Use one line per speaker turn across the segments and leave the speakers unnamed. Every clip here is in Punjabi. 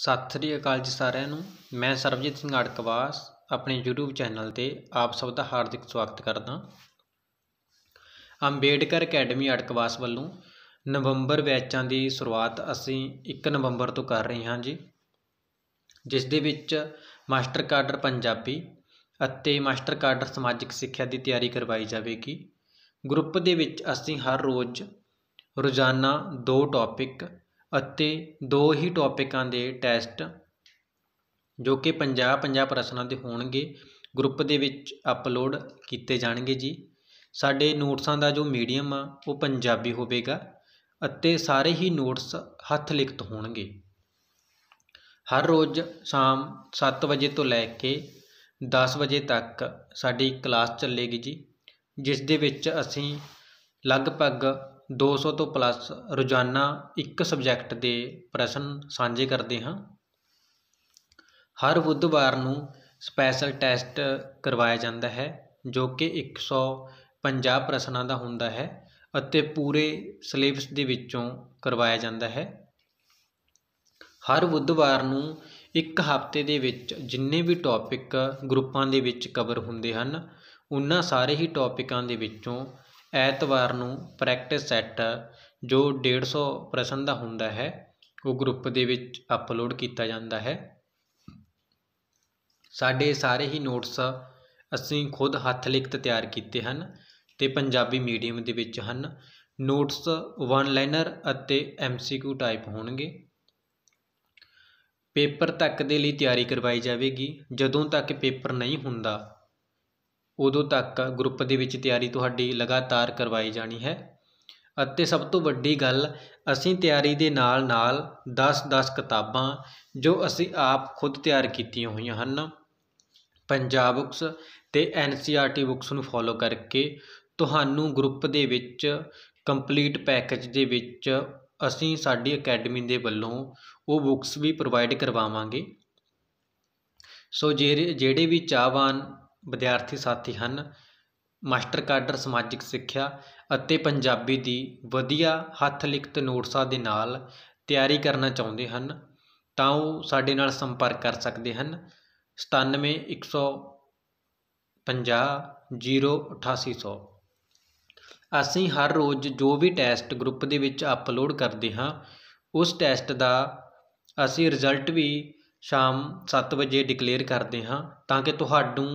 ਸਤਿ ਸ੍ਰੀ ਅਕਾਲ ਜੀ ਸਾਰਿਆਂ ਨੂੰ ਮੈਂ ਸਰਬਜੀਤ ਸਿੰਘ ਅੜਕਵਾਸ ਆਪਣੇ YouTube ਚੈਨਲ ਤੇ ਆਪ ਸਭ ਦਾ ਹਾਰਦਿਕ ਸਵਾਗਤ ਕਰਦਾ ਅੰਬੇਡਕਰ ਅਕੈਡਮੀ ਅੜਕਵਾਸ ਵੱਲੋਂ ਨਵੰਬਰ ਬੈਚਾਂ ਦੀ ਸ਼ੁਰੂਆਤ ਅਸੀਂ 1 ਨਵੰਬਰ ਤੋਂ ਕਰ ਰਹੇ ਹਾਂ ਜੀ ਜਿਸ ਦੇ ਵਿੱਚ ਮਾਸਟਰ ਕਾਡਰ ਪੰਜਾਬੀ ਅਤੇ ਮਾਸਟਰ ਕਾਡਰ ਸਮਾਜਿਕ ਸਿੱਖਿਆ ਦੀ ਤਿਆਰੀ ਕਰਵਾਈ ਜਾਵੇਗੀ ਗਰੁੱਪ ਦੇ ਵਿੱਚ ਅਸੀਂ ਹਰ ਰੋਜ਼ ਰੋਜ਼ਾਨਾ ਦੋ ਟੌਪਿਕ ਅਤੇ ਦੋ ਹੀ ਟੋਪਿਕਾਂ ਦੇ ਟੈਸਟ ਜੋ ਕਿ ਪੰਜਾਹ ਪੰਜਾਹ ਪ੍ਰਸ਼ਨਾਂ ਦੇ ਹੋਣਗੇ ਗਰੁੱਪ ਦੇ ਵਿੱਚ ਅਪਲੋਡ ਕੀਤੇ ਜਾਣਗੇ ਜੀ ਸਾਡੇ ਨੋਟਸਾਂ ਦਾ ਜੋ ਮੀਡੀਅਮ ਆ ਉਹ ਪੰਜਾਬੀ ਹੋਵੇਗਾ ਅਤੇ ਸਾਰੇ ਹੀ ਨੋਟਸ ਹੱਥ ਲਿਖਤ ਹੋਣਗੇ ਹਰ ਰੋਜ਼ ਸ਼ਾਮ 7 ਵਜੇ ਤੋਂ ਲੈ ਕੇ 10 ਵਜੇ ਤੱਕ ਸਾਡੀ ਕਲਾਸ ਚੱਲੇਗੀ ਜੀ ਜਿਸ ਦੇ ਵਿੱਚ ਅਸੀਂ ਲਗਭਗ 200 ਤੋਂ ਪਲੱਸ ਰੋਜ਼ਾਨਾ ਇੱਕ ਸਬਜੈਕਟ ਦੇ ਪ੍ਰਸ਼ਨ ਸਾਂਝੇ ਕਰਦੇ ਹਾਂ ਹਰ ਬੁੱਧਵਾਰ ਨੂੰ ਸਪੈਸ਼ਲ ਟੈਸਟ ਕਰਵਾਇਆ ਜਾਂਦਾ ਹੈ ਜੋ ਕਿ 150 ਪ੍ਰਸ਼ਨਾਂ ਦਾ ਹੁੰਦਾ ਹੈ ਅਤੇ ਪੂਰੇ ਸਿਲੇਬਸ ਦੇ ਵਿੱਚੋਂ ਕਰਵਾਇਆ ਜਾਂਦਾ ਹੈ ਹਰ ਬੁੱਧਵਾਰ ਨੂੰ ਇੱਕ ਹਫ਼ਤੇ ਦੇ ਵਿੱਚ ਜਿੰਨੇ ਵੀ ਟੌਪਿਕ ਗਰੁੱਪਾਂ ਦੇ ਵਿੱਚ ਕਵਰ ਹੁੰਦੇ ਹਨ ਉਹਨਾਂ ਸਾਰੇ ਹੀ ਟੌਪਿਕਾਂ ਦੇ ਵਿੱਚੋਂ ਐਤਵਾਰ ਨੂੰ ਪ੍ਰੈਕਟਿਸ ਸੈੱਟ ਜੋ 150 ਪ੍ਰਸ਼ਨ ਦਾ ਹੁੰਦਾ ਹੈ ਉਹ ਗਰੁੱਪ ਦੇ ਵਿੱਚ ਅਪਲੋਡ ਕੀਤਾ ਜਾਂਦਾ ਹੈ ਸਾਡੇ ਸਾਰੇ ਹੀ ਨੋਟਸ ਅਸੀਂ ਖੁਦ ਹੱਥ ਲਿਖਤ ਤਿਆਰ ਕੀਤੇ ਹਨ ਤੇ ਪੰਜਾਬੀ ਮੀਡੀਅਮ ਦੇ ਵਿੱਚ ਹਨ ਨੋਟਸ ਵਨ ਲਾਈਨਰ ਅਤੇ ਐਮਸੀਕਿਊ ਟਾਈਪ ਹੋਣਗੇ ਪੇਪਰ ਤੱਕ ਦੇ ਲਈ ਤਿਆਰੀ ਕਰਵਾਈ ਜਾਵੇਗੀ ਜਦੋਂ ਤੱਕ ਪੇਪਰ ਨਹੀਂ ਹੁੰਦਾ ਉਦੋਂ ਤੱਕ ਗਰੁੱਪ ਦੇ ਵਿੱਚ ਤਿਆਰੀ ਤੁਹਾਡੀ ਲਗਾਤਾਰ ਕਰਵਾਈ ਜਾਣੀ ਹੈ ਅਤੇ ਸਭ ਤੋਂ ਵੱਡੀ ਗੱਲ ਅਸੀਂ ਤਿਆਰੀ ਦੇ ਨਾਲ ਨਾਲ 10-10 ਕਿਤਾਬਾਂ ਜੋ ਅਸੀਂ ਆਪ ਖੁਦ ਤਿਆਰ ਕੀਤੀਆਂ ਹੋਈਆਂ ਹਨ ਪੰਜਾਬ ਬੁੱਕਸ ਤੇ ਐਨਸੀਆਰਟੀ ਬੁੱਕਸ ਨੂੰ ਫੋਲੋ ਕਰਕੇ ਤੁਹਾਨੂੰ ਗਰੁੱਪ ਦੇ ਵਿੱਚ ਕੰਪਲੀਟ ਪੈਕੇਜ ਦੇ ਵਿੱਚ ਅਸੀਂ ਸਾਡੀ ਅਕੈਡਮੀ ਦੇ ਵੱਲੋਂ ਉਹ ਬੁੱਕਸ ਵੀ ਪ੍ਰੋਵਾਈਡ ਕਰਵਾਵਾਂਗੇ ਸੋ ਜਿਹੜੇ ਜਿਹੜੇ ਵੀ ਚਾਹਵਾਨ ਵਿਦਿਆਰਥੀ ਸਾਥੀ ਹਨ ਮਾਸਟਰ ਕਾਡਰ ਸਮਾਜਿਕ ਸਿੱਖਿਆ ਅਤੇ ਪੰਜਾਬੀ ਦੀ ਵਧੀਆ ਹੱਥ ਲਿਖਤ ਨੋਟਸਾਂ ਦੇ ਨਾਲ ਤਿਆਰੀ ਕਰਨਾ ਚਾਹੁੰਦੇ ਹਨ ਤਾਂ ਉਹ ਸਾਡੇ ਨਾਲ ਸੰਪਰਕ ਕਰ ਸਕਦੇ ਹਨ ਸਤਾਨਵੇਂ ਇੱਕ ਅਸੀਂ ਹਰ ਰੋਜ਼ ਜੋ ਵੀ ਟੈਸਟ ਗਰੁੱਪ ਦੇ ਵਿੱਚ ਅਪਲੋਡ ਕਰਦੇ ਹਾਂ ਉਸ ਟੈਸਟ ਦਾ ਅਸੀਂ ਰਿਜ਼ਲਟ ਵੀ ਸ਼ਾਮ 7 ਵਜੇ ਡਿਕਲੇਅਰ ਕਰਦੇ ਹਾਂ ਤਾਂ ਕਿ ਤੁਹਾਨੂੰ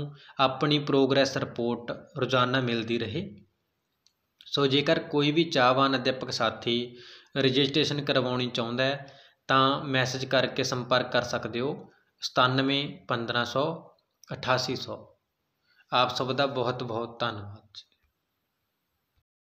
ਆਪਣੀ ਪ੍ਰੋਗਰੈਸ ਰਿਪੋਰਟ ਰੋਜ਼ਾਨਾ ਮਿਲਦੀ ਰਹੇ ਸੋ ਜੇਕਰ ਕੋਈ ਵੀ ਚਾਹਵਾਨ ਅਧਿਆਪਕ ਸਾਥੀ ਰਜਿਸਟ੍ਰੇਸ਼ਨ ਕਰਵਾਉਣੀ ਚਾਹੁੰਦਾ ਹੈ ਤਾਂ ਮੈਸੇਜ ਕਰਕੇ ਸੰਪਰਕ ਕਰ ਸਕਦੇ ਹੋ 1500 8800 ਆਪ ਸਭ ਦਾ ਬਹੁਤ ਬਹੁਤ ਧੰਨਵਾਦ